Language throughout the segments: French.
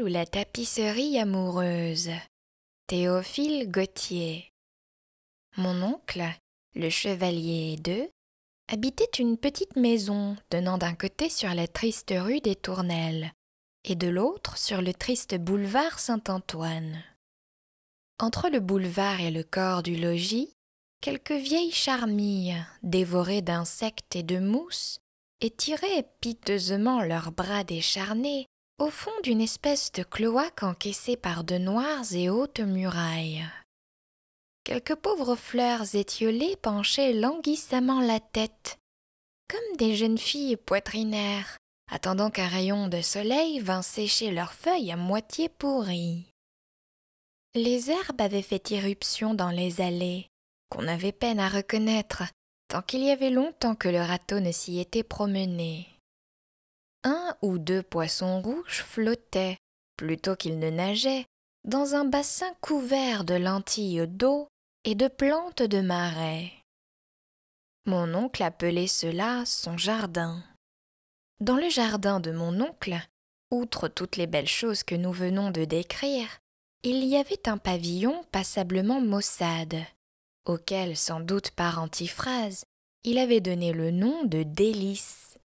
ou la tapisserie amoureuse. Théophile Gautier. Mon oncle, le chevalier II, habitait une petite maison donnant d'un côté sur la triste rue des Tournelles et de l'autre sur le triste boulevard Saint-Antoine. Entre le boulevard et le corps du logis, quelques vieilles charmilles, dévorées d'insectes et de mousse, étiraient piteusement leurs bras décharnés au fond d'une espèce de cloaque encaissée par de noires et hautes murailles. Quelques pauvres fleurs étiolées penchaient languissamment la tête, comme des jeunes filles poitrinaires, attendant qu'un rayon de soleil vînt sécher leurs feuilles à moitié pourries. Les herbes avaient fait irruption dans les allées, qu'on avait peine à reconnaître, tant qu'il y avait longtemps que le râteau ne s'y était promené un ou deux poissons rouges flottaient, plutôt qu'ils ne nageaient, dans un bassin couvert de lentilles d'eau et de plantes de marais. Mon oncle appelait cela son jardin. Dans le jardin de mon oncle, outre toutes les belles choses que nous venons de décrire, il y avait un pavillon passablement maussade, auquel, sans doute par antiphrase, il avait donné le nom de délice.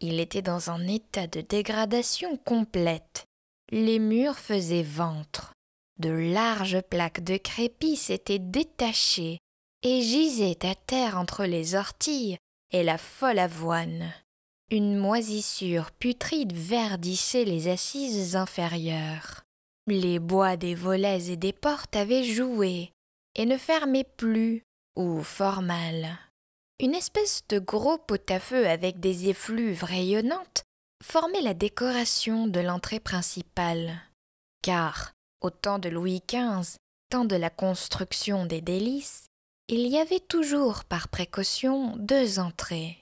Il était dans un état de dégradation complète. Les murs faisaient ventre. De larges plaques de crépi s'étaient détachées et gisaient à terre entre les orties et la folle avoine. Une moisissure putride verdissait les assises inférieures. Les bois des volets et des portes avaient joué et ne fermaient plus, ou fort mal. Une espèce de gros pot-à-feu avec des effluves rayonnantes formait la décoration de l'entrée principale. Car, au temps de Louis XV, temps de la construction des délices, il y avait toujours par précaution deux entrées.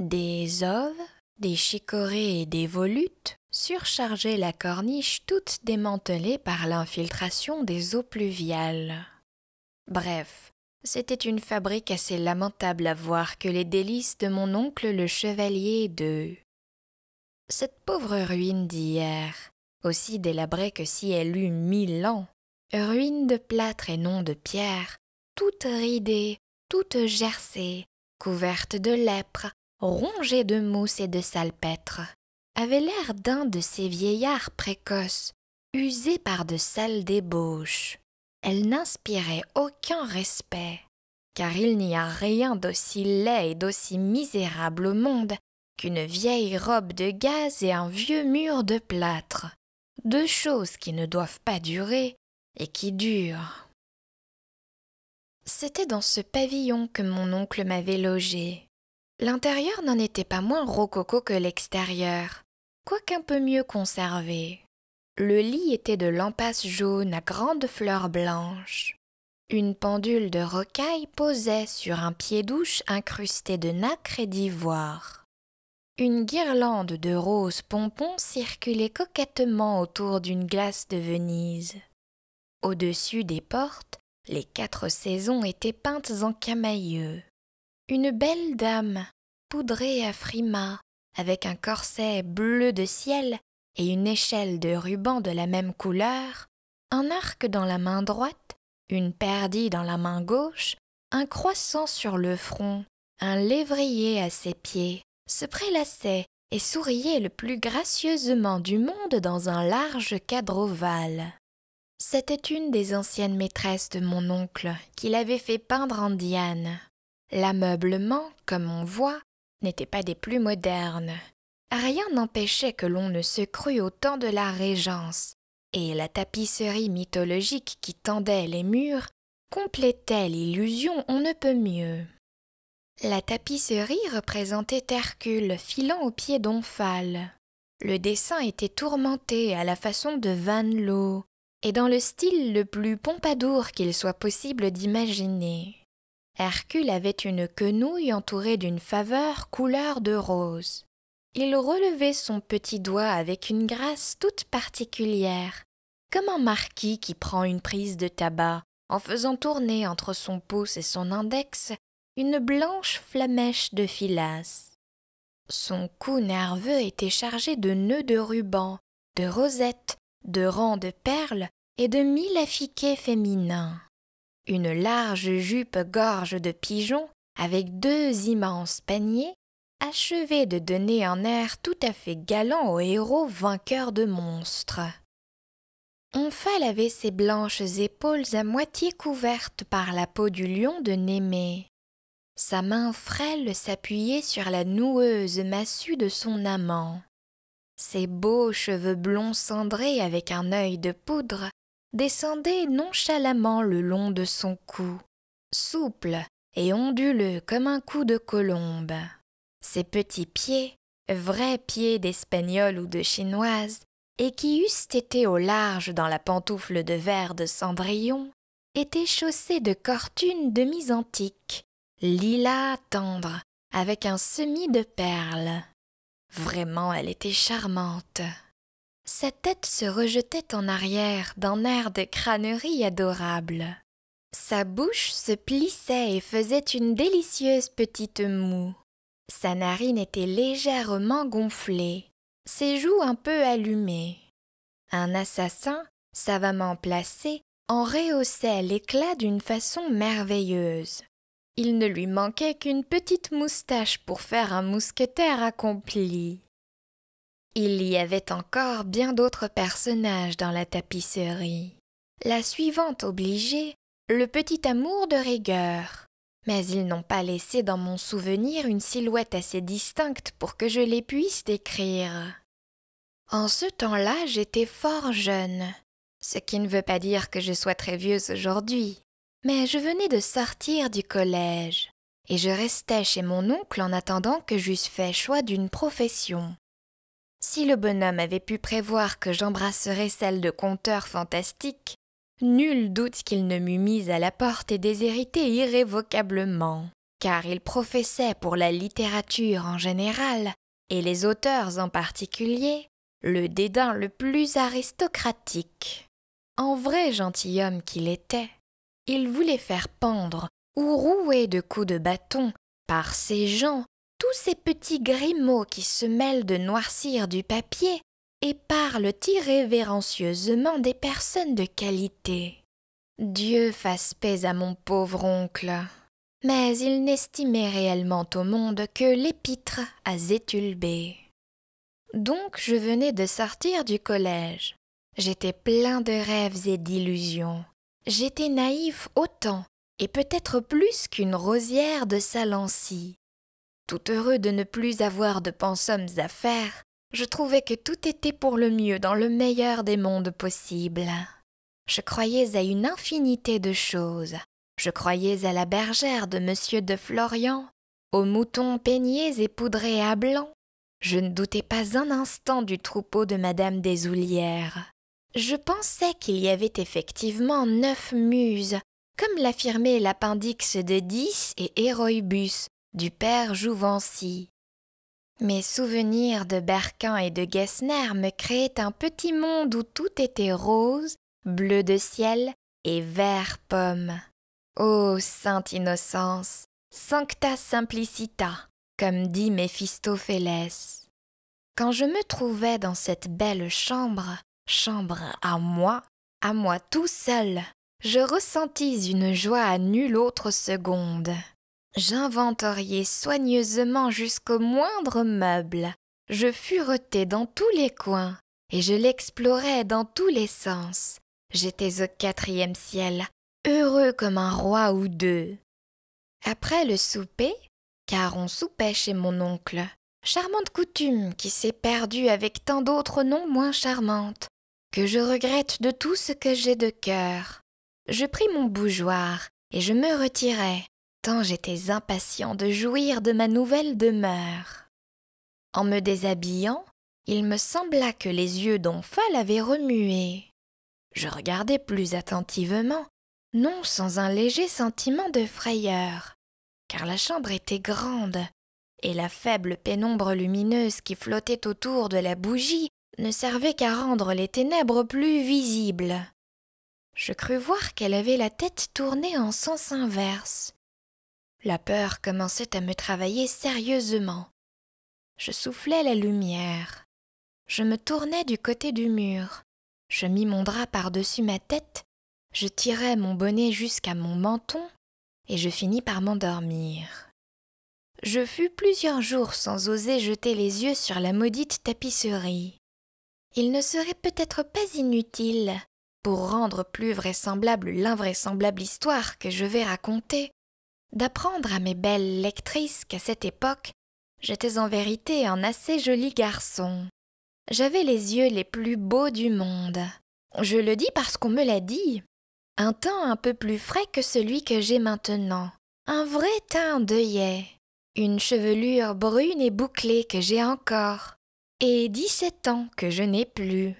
Des oves, des chicorées et des volutes surchargeaient la corniche toute démantelée par l'infiltration des eaux pluviales. Bref, c'était une fabrique assez lamentable à voir que les délices de mon oncle le chevalier de. Cette pauvre ruine d'hier, aussi délabrée que si elle eut mille ans, ruine de plâtre et non de pierre, toute ridée, toute gercée, couverte de lèpre, rongée de mousse et de salpêtre, avait l'air d'un de ces vieillards précoces, usés par de sales débauches elle n'inspirait aucun respect, car il n'y a rien d'aussi laid et d'aussi misérable au monde qu'une vieille robe de gaz et un vieux mur de plâtre, deux choses qui ne doivent pas durer et qui durent. C'était dans ce pavillon que mon oncle m'avait logé. L'intérieur n'en était pas moins rococo que l'extérieur, quoiqu'un peu mieux conservé. Le lit était de lampasse jaune à grandes fleurs blanches. Une pendule de rocaille posait sur un pied-douche incrusté de nacre et d'ivoire. Une guirlande de roses pompons circulait coquettement autour d'une glace de Venise. Au-dessus des portes, les quatre saisons étaient peintes en camailleux. Une belle dame, poudrée à frimas, avec un corset bleu de ciel et une échelle de rubans de la même couleur, un arc dans la main droite, une perdie dans la main gauche, un croissant sur le front, un lévrier à ses pieds, se prélassait et souriait le plus gracieusement du monde dans un large cadre ovale. C'était une des anciennes maîtresses de mon oncle qu'il avait fait peindre en Diane. L'ameublement, comme on voit, n'était pas des plus modernes, rien n'empêchait que l'on ne se crût au temps de la Régence, et la tapisserie mythologique qui tendait les murs complétait l'illusion on ne peut mieux. La tapisserie représentait Hercule filant au pied d'Omphale. Le dessin était tourmenté à la façon de Loo et dans le style le plus pompadour qu'il soit possible d'imaginer. Hercule avait une quenouille entourée d'une faveur couleur de rose. Il relevait son petit doigt avec une grâce toute particulière, comme un marquis qui prend une prise de tabac, en faisant tourner entre son pouce et son index une blanche flamèche de filasse. Son cou nerveux était chargé de nœuds de rubans, de rosettes, de rangs de perles et de mille affiquets féminins. Une large jupe gorge de pigeons avec deux immenses paniers achevait de donner un air tout à fait galant au héros vainqueur de monstres. Onfal avait ses blanches épaules à moitié couvertes par la peau du lion de Némée. Sa main frêle s'appuyait sur la noueuse massue de son amant. Ses beaux cheveux blonds cendrés avec un œil de poudre descendaient nonchalamment le long de son cou, souple et onduleux comme un cou de colombe. Ses petits pieds, vrais pieds d'Espagnole ou de Chinoise, et qui eussent été au large dans la pantoufle de verre de Cendrillon, étaient chaussés de cortunes demi-antiques, lilas tendre, avec un semis de perles. Vraiment, elle était charmante. Sa tête se rejetait en arrière d'un air de crânerie adorable. Sa bouche se plissait et faisait une délicieuse petite moue. Sa narine était légèrement gonflée, ses joues un peu allumées. Un assassin, savamment placé, en rehaussait l'éclat d'une façon merveilleuse. Il ne lui manquait qu'une petite moustache pour faire un mousquetaire accompli. Il y avait encore bien d'autres personnages dans la tapisserie. La suivante obligée, le petit amour de rigueur mais ils n'ont pas laissé dans mon souvenir une silhouette assez distincte pour que je les puisse décrire. En ce temps-là, j'étais fort jeune, ce qui ne veut pas dire que je sois très vieuse aujourd'hui, mais je venais de sortir du collège, et je restais chez mon oncle en attendant que j'eusse fait choix d'une profession. Si le bonhomme avait pu prévoir que j'embrasserais celle de conteur fantastique, Nul doute qu'il ne m'eût mise à la porte et déshéritée irrévocablement, car il professait pour la littérature en général, et les auteurs en particulier, le dédain le plus aristocratique. En vrai gentilhomme qu'il était, il voulait faire pendre ou rouer de coups de bâton par ses gens tous ces petits grimauds qui se mêlent de noircir du papier et parlent irrévérencieusement des personnes de qualité. Dieu fasse paix à mon pauvre oncle. Mais il n'estimait réellement au monde que l'épître à Zétulbé. Donc je venais de sortir du collège. J'étais plein de rêves et d'illusions. J'étais naïf autant, et peut-être plus qu'une rosière de Salancy. Tout heureux de ne plus avoir de pensums à faire, je trouvais que tout était pour le mieux dans le meilleur des mondes possibles. Je croyais à une infinité de choses. Je croyais à la bergère de monsieur de Florian, aux moutons peignés et poudrés à blanc. Je ne doutais pas un instant du troupeau de madame des Oulières. Je pensais qu'il y avait effectivement neuf muses, comme l'affirmait l'appendix de Dix et Héroïbus du père Jouvency. Mes souvenirs de Berquin et de Gessner me créaient un petit monde où tout était rose, bleu de ciel et vert pomme. Ô oh, sainte innocence, sancta simplicita, comme dit Méphistophélès. Quand je me trouvais dans cette belle chambre, chambre à moi, à moi tout seul, je ressentis une joie à nulle autre seconde. J'inventoriai soigneusement jusqu'au moindre meuble. Je furetai dans tous les coins et je l'explorais dans tous les sens. J'étais au quatrième ciel, heureux comme un roi ou deux. Après le souper, car on soupait chez mon oncle, charmante coutume qui s'est perdue avec tant d'autres noms moins charmantes, que je regrette de tout ce que j'ai de cœur. Je pris mon bougeoir et je me retirai, tant j'étais impatient de jouir de ma nouvelle demeure. En me déshabillant, il me sembla que les yeux d'Onfal avaient remué. Je regardai plus attentivement, non sans un léger sentiment de frayeur, car la chambre était grande, et la faible pénombre lumineuse qui flottait autour de la bougie ne servait qu'à rendre les ténèbres plus visibles. Je crus voir qu'elle avait la tête tournée en sens inverse, la peur commençait à me travailler sérieusement. Je soufflais la lumière. Je me tournais du côté du mur. Je mis mon drap par-dessus ma tête. Je tirais mon bonnet jusqu'à mon menton et je finis par m'endormir. Je fus plusieurs jours sans oser jeter les yeux sur la maudite tapisserie. Il ne serait peut-être pas inutile, pour rendre plus vraisemblable l'invraisemblable histoire que je vais raconter, d'apprendre à mes belles lectrices qu'à cette époque, j'étais en vérité un assez joli garçon. J'avais les yeux les plus beaux du monde. Je le dis parce qu'on me l'a dit. Un teint un peu plus frais que celui que j'ai maintenant. Un vrai teint d'œillet. Une chevelure brune et bouclée que j'ai encore. Et dix-sept ans que je n'ai plus.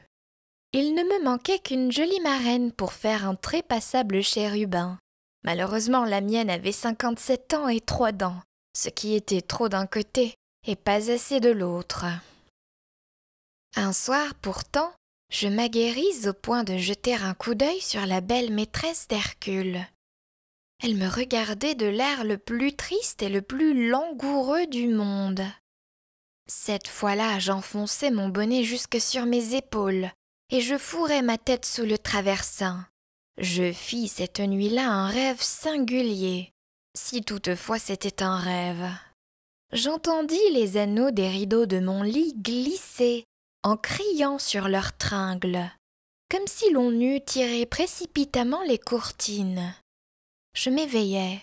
Il ne me manquait qu'une jolie marraine pour faire un très passable chérubin. Malheureusement, la mienne avait 57 ans et trois dents, ce qui était trop d'un côté et pas assez de l'autre. Un soir, pourtant, je m'aguerris au point de jeter un coup d'œil sur la belle maîtresse d'Hercule. Elle me regardait de l'air le plus triste et le plus langoureux du monde. Cette fois-là, j'enfonçai mon bonnet jusque sur mes épaules et je fourrais ma tête sous le traversin. Je fis cette nuit-là un rêve singulier, si toutefois c'était un rêve. J'entendis les anneaux des rideaux de mon lit glisser en criant sur leurs tringles, comme si l'on eût tiré précipitamment les courtines. Je m'éveillai.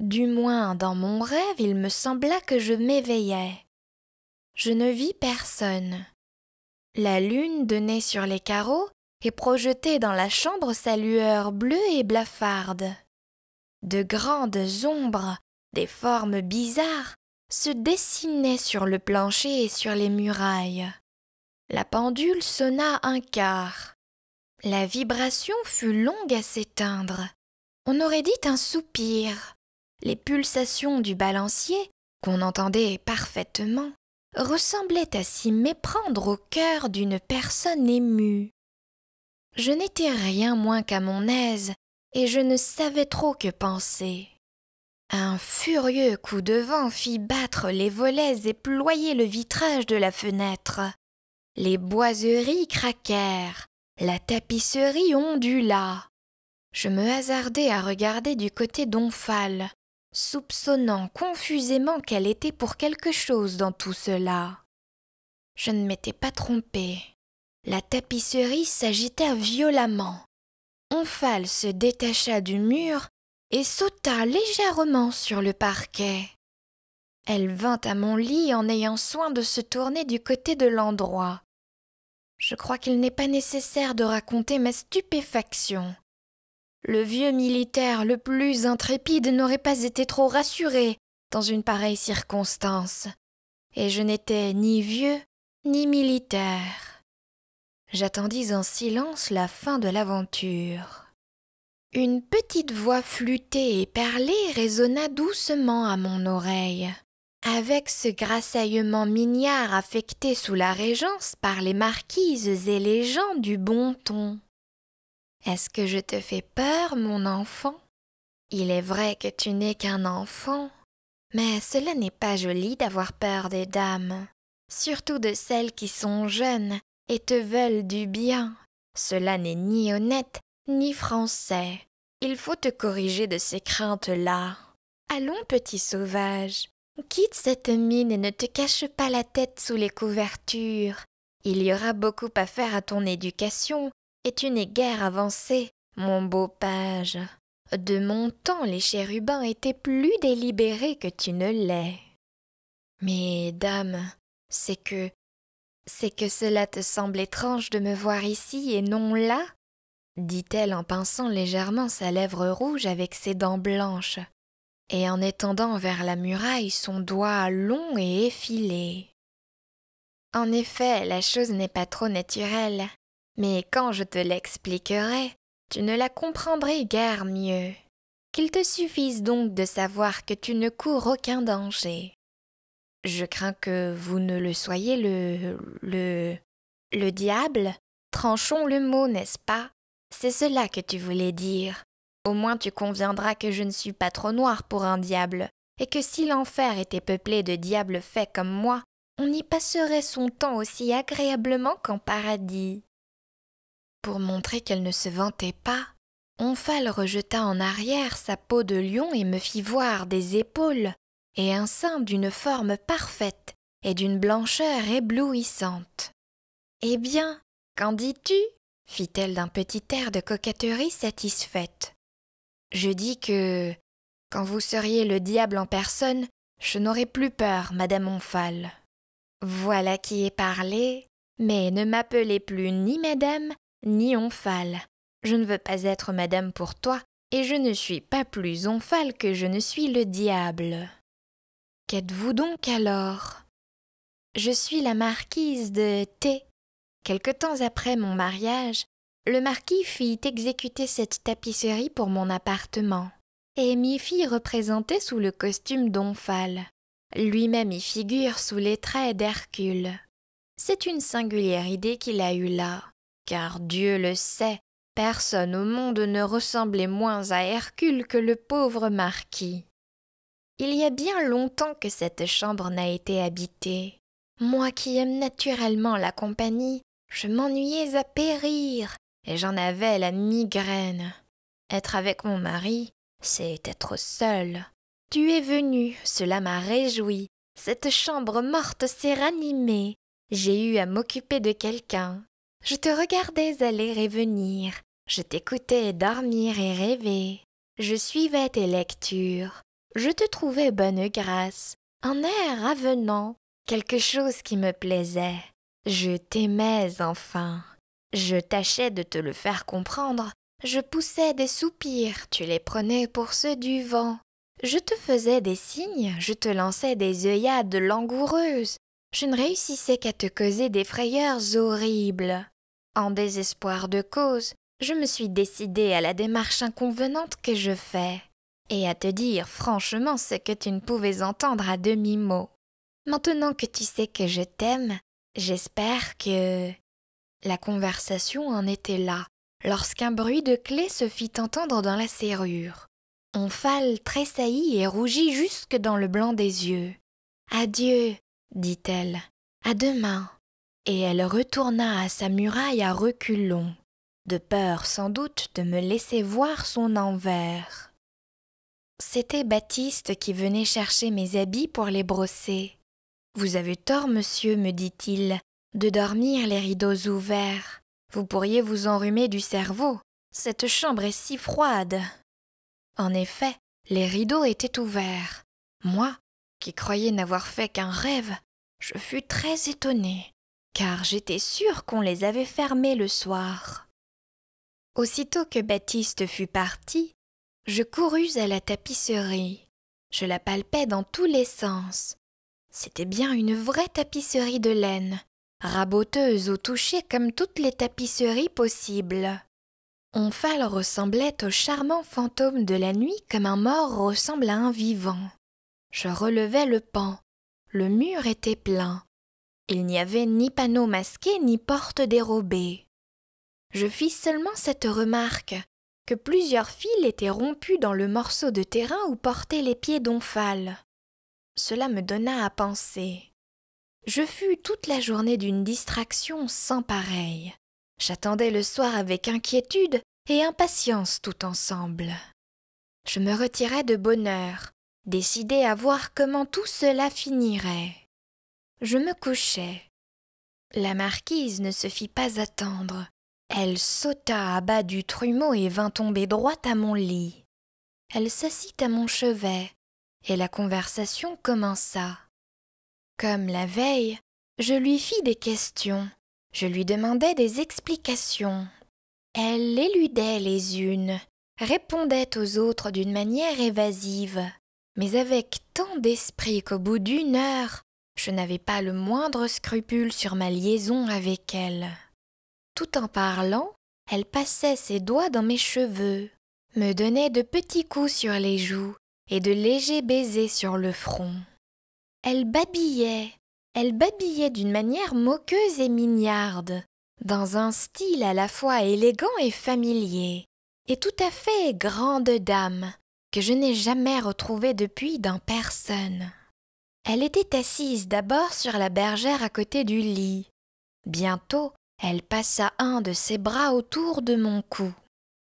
Du moins dans mon rêve il me sembla que je m'éveillais. Je ne vis personne. La lune donnait sur les carreaux et projetait dans la chambre sa lueur bleue et blafarde. De grandes ombres, des formes bizarres, se dessinaient sur le plancher et sur les murailles. La pendule sonna un quart. La vibration fut longue à s'éteindre. On aurait dit un soupir. Les pulsations du balancier, qu'on entendait parfaitement, ressemblaient à s'y méprendre au cœur d'une personne émue. Je n'étais rien moins qu'à mon aise, et je ne savais trop que penser. Un furieux coup de vent fit battre les volets et ployer le vitrage de la fenêtre. Les boiseries craquèrent, la tapisserie ondula. Je me hasardai à regarder du côté d'Omphale, soupçonnant confusément qu'elle était pour quelque chose dans tout cela. Je ne m'étais pas trompée. La tapisserie s'agita violemment. Onfale se détacha du mur et sauta légèrement sur le parquet. Elle vint à mon lit en ayant soin de se tourner du côté de l'endroit. Je crois qu'il n'est pas nécessaire de raconter ma stupéfaction. Le vieux militaire le plus intrépide n'aurait pas été trop rassuré dans une pareille circonstance. Et je n'étais ni vieux ni militaire. J'attendis en silence la fin de l'aventure. Une petite voix flûtée et perlée résonna doucement à mon oreille. Avec ce grassaillement mignard affecté sous la régence par les marquises et les gens du bon ton. Est-ce que je te fais peur, mon enfant Il est vrai que tu n'es qu'un enfant, mais cela n'est pas joli d'avoir peur des dames, surtout de celles qui sont jeunes et te veulent du bien. Cela n'est ni honnête ni français. Il faut te corriger de ces craintes-là. Allons, petit sauvage, quitte cette mine et ne te cache pas la tête sous les couvertures. Il y aura beaucoup à faire à ton éducation, et tu n'es guère avancé, mon beau page. De mon temps, les chérubins étaient plus délibérés que tu ne l'es. Mais, dame, c'est que c'est que cela te semble étrange de me voir ici et non là dit-elle en pinçant légèrement sa lèvre rouge avec ses dents blanches, et en étendant vers la muraille son doigt long et effilé. En effet, la chose n'est pas trop naturelle, mais quand je te l'expliquerai, tu ne la comprendrais guère mieux. Qu'il te suffise donc de savoir que tu ne cours aucun danger. Je crains que vous ne le soyez, le. le. le diable. Tranchons le mot, n'est-ce pas C'est cela que tu voulais dire. Au moins tu conviendras que je ne suis pas trop noir pour un diable, et que si l'enfer était peuplé de diables faits comme moi, on y passerait son temps aussi agréablement qu'en paradis. Pour montrer qu'elle ne se vantait pas, Onfal rejeta en arrière sa peau de lion et me fit voir des épaules et un sein d'une forme parfaite et d'une blancheur éblouissante. Eh bien, qu'en dis-tu fit-elle d'un petit air de coquetterie satisfaite. Je dis que, quand vous seriez le diable en personne, je n'aurais plus peur, madame Onfal. Voilà qui est parlé, mais ne m'appelez plus ni madame, ni Onfal. Je ne veux pas être madame pour toi, et je ne suis pas plus Onfal que je ne suis le diable. Qu'êtes-vous donc alors Je suis la marquise de T. Quelque temps après mon mariage, le marquis fit exécuter cette tapisserie pour mon appartement, et m'y fit représenter sous le costume d'Omphale. Lui-même y figure sous les traits d'Hercule. C'est une singulière idée qu'il a eue là, car Dieu le sait, personne au monde ne ressemblait moins à Hercule que le pauvre marquis. Il y a bien longtemps que cette chambre n'a été habitée. Moi qui aime naturellement la compagnie, je m'ennuyais à périr, et j'en avais la migraine. Être avec mon mari, c'est être seul. Tu es venu, cela m'a réjoui. Cette chambre morte s'est ranimée. J'ai eu à m'occuper de quelqu'un. Je te regardais aller et venir. Je t'écoutais dormir et rêver. Je suivais tes lectures je te trouvais bonne grâce, un air avenant, quelque chose qui me plaisait. Je t'aimais enfin. Je tâchais de te le faire comprendre, je poussais des soupirs, tu les prenais pour ceux du vent. Je te faisais des signes, je te lançais des œillades langoureuses. Je ne réussissais qu'à te causer des frayeurs horribles. En désespoir de cause, je me suis décidée à la démarche inconvenante que je fais et à te dire franchement ce que tu ne pouvais entendre à demi-mot. Maintenant que tu sais que je t'aime, j'espère que. La conversation en était là, lorsqu'un bruit de clé se fit entendre dans la serrure. onphal tressaillit et rougit jusque dans le blanc des yeux. Adieu, dit-elle, à demain. Et elle retourna à sa muraille à reculons, de peur sans doute de me laisser voir son envers. C'était Baptiste qui venait chercher mes habits pour les brosser. Vous avez tort, monsieur, me dit-il, de dormir les rideaux ouverts. Vous pourriez vous enrhumer du cerveau. Cette chambre est si froide. En effet, les rideaux étaient ouverts. Moi, qui croyais n'avoir fait qu'un rêve, je fus très étonnée, car j'étais sûre qu'on les avait fermés le soir. Aussitôt que Baptiste fut parti, je courus à la tapisserie. Je la palpai dans tous les sens. C'était bien une vraie tapisserie de laine, raboteuse au toucher comme toutes les tapisseries possibles. Onfal ressemblait au charmant fantôme de la nuit comme un mort ressemble à un vivant. Je relevai le pan. Le mur était plein. Il n'y avait ni panneau masqué ni porte dérobée. Je fis seulement cette remarque que plusieurs fils étaient rompus dans le morceau de terrain où portaient les pieds d'Omphale. Cela me donna à penser. Je fus toute la journée d'une distraction sans pareille. J'attendais le soir avec inquiétude et impatience tout ensemble. Je me retirai de bonne heure, décidé à voir comment tout cela finirait. Je me couchai. La marquise ne se fit pas attendre. Elle sauta à bas du trumeau et vint tomber droite à mon lit. Elle s'assit à mon chevet, et la conversation commença. Comme la veille, je lui fis des questions, je lui demandais des explications. Elle éludait les unes, répondait aux autres d'une manière évasive, mais avec tant d'esprit qu'au bout d'une heure, je n'avais pas le moindre scrupule sur ma liaison avec elle. Tout en parlant, elle passait ses doigts dans mes cheveux, me donnait de petits coups sur les joues et de légers baisers sur le front. Elle babillait, elle babillait d'une manière moqueuse et mignarde, dans un style à la fois élégant et familier, et tout à fait grande dame, que je n'ai jamais retrouvée depuis dans personne. Elle était assise d'abord sur la bergère à côté du lit. Bientôt, elle passa un de ses bras autour de mon cou.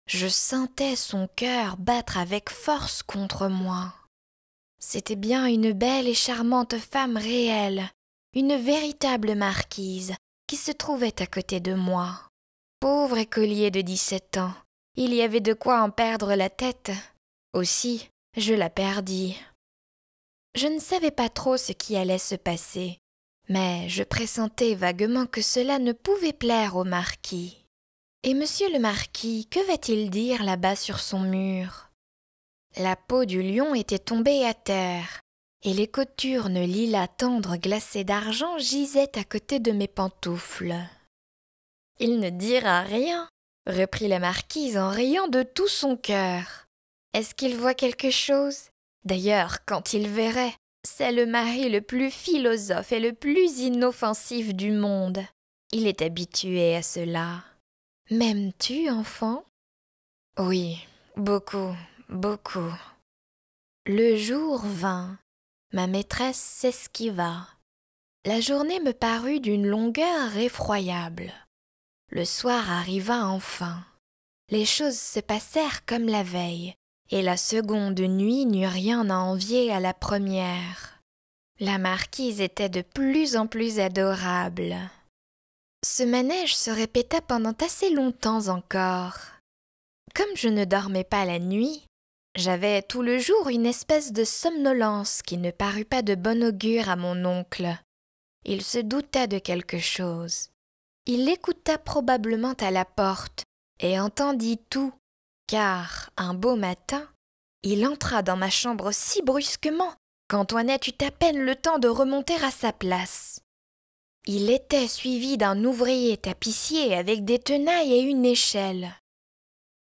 Je sentais son cœur battre avec force contre moi. C'était bien une belle et charmante femme réelle, une véritable marquise, qui se trouvait à côté de moi. Pauvre écolier de dix-sept ans, il y avait de quoi en perdre la tête. Aussi, je la perdis. Je ne savais pas trop ce qui allait se passer, mais je pressentais vaguement que cela ne pouvait plaire au marquis. Et monsieur le marquis, que va-t-il dire là-bas sur son mur La peau du lion était tombée à terre, et les cothurnes lilas tendres glacées d'argent gisaient à côté de mes pantoufles. Il ne dira rien, reprit la marquise en riant de tout son cœur. Est-ce qu'il voit quelque chose D'ailleurs, quand il verrait, c'est le mari le plus philosophe et le plus inoffensif du monde. Il est habitué à cela. M'aimes-tu, enfant Oui, beaucoup, beaucoup. Le jour vint. Ma maîtresse s'esquiva. La journée me parut d'une longueur effroyable. Le soir arriva enfin. Les choses se passèrent comme la veille et la seconde nuit n'eut rien à envier à la première. La marquise était de plus en plus adorable. Ce manège se répéta pendant assez longtemps encore. Comme je ne dormais pas la nuit, j'avais tout le jour une espèce de somnolence qui ne parut pas de bon augure à mon oncle. Il se douta de quelque chose. Il écouta probablement à la porte et entendit tout, car un beau matin, il entra dans ma chambre si brusquement qu'Antoinette eut à peine le temps de remonter à sa place. Il était suivi d'un ouvrier tapissier avec des tenailles et une échelle.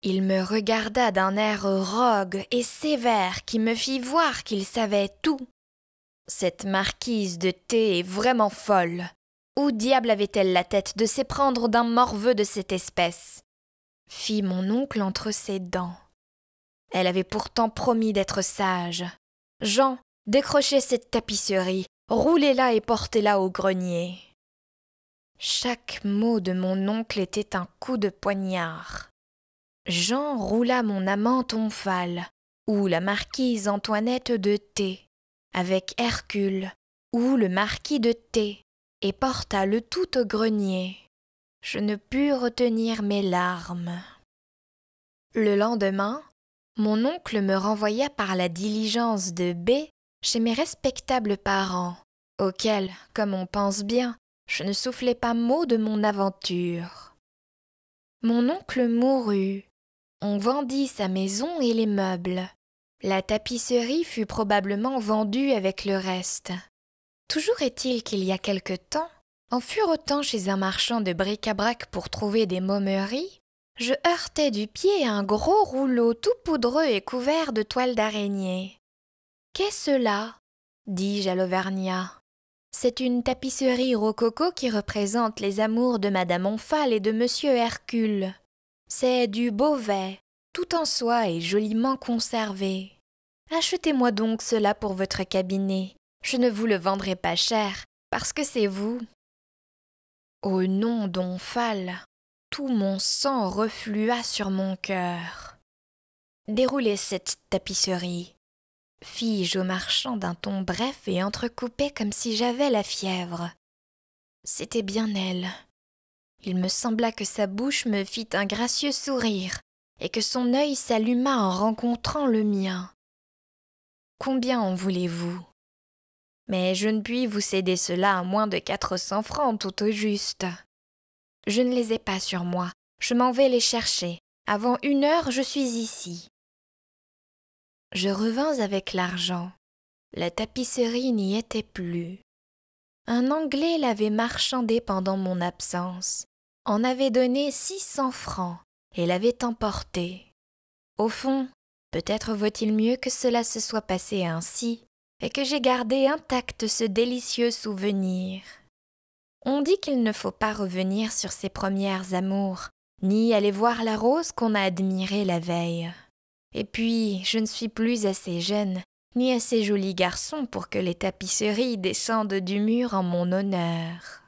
Il me regarda d'un air rogue et sévère qui me fit voir qu'il savait tout. Cette marquise de thé est vraiment folle. Où diable avait-elle la tête de s'éprendre d'un morveux de cette espèce fit mon oncle entre ses dents. Elle avait pourtant promis d'être sage. Jean, décrochez cette tapisserie, roulez-la et portez-la au grenier. Chaque mot de mon oncle était un coup de poignard. Jean roula mon amant onfale, ou la marquise Antoinette de T, avec Hercule, ou le marquis de T, et porta le tout au grenier je ne pus retenir mes larmes. Le lendemain, mon oncle me renvoya par la diligence de B chez mes respectables parents, auxquels, comme on pense bien, je ne soufflais pas mot de mon aventure. Mon oncle mourut. On vendit sa maison et les meubles. La tapisserie fut probablement vendue avec le reste. Toujours est-il qu'il y a quelque temps, en furetant chez un marchand de bric-à-brac pour trouver des momeries, je heurtai du pied un gros rouleau tout poudreux et couvert de toiles d'araignée. Qu'est-ce dis-je à l'Auvergnat. C'est une tapisserie rococo qui représente les amours de Madame Onfale et de Monsieur Hercule. C'est du Beauvais, tout en soie et joliment conservé. Achetez-moi donc cela pour votre cabinet. Je ne vous le vendrai pas cher, parce que c'est vous, au nom d'Omphale, tout mon sang reflua sur mon cœur. Déroulez cette tapisserie, fis-je au marchand d'un ton bref et entrecoupé comme si j'avais la fièvre. C'était bien elle. Il me sembla que sa bouche me fit un gracieux sourire et que son œil s'alluma en rencontrant le mien. Combien en voulez-vous mais je ne puis vous céder cela à moins de quatre cents francs tout au juste. Je ne les ai pas sur moi, je m'en vais les chercher. Avant une heure je suis ici. Je revins avec l'argent. La tapisserie n'y était plus. Un Anglais l'avait marchandé pendant mon absence, en avait donné six cents francs et l'avait emporté. Au fond, peut-être vaut-il mieux que cela se soit passé ainsi et que j'ai gardé intact ce délicieux souvenir. On dit qu'il ne faut pas revenir sur ses premières amours, ni aller voir la rose qu'on a admirée la veille. Et puis, je ne suis plus assez jeune, ni assez joli garçon pour que les tapisseries descendent du mur en mon honneur.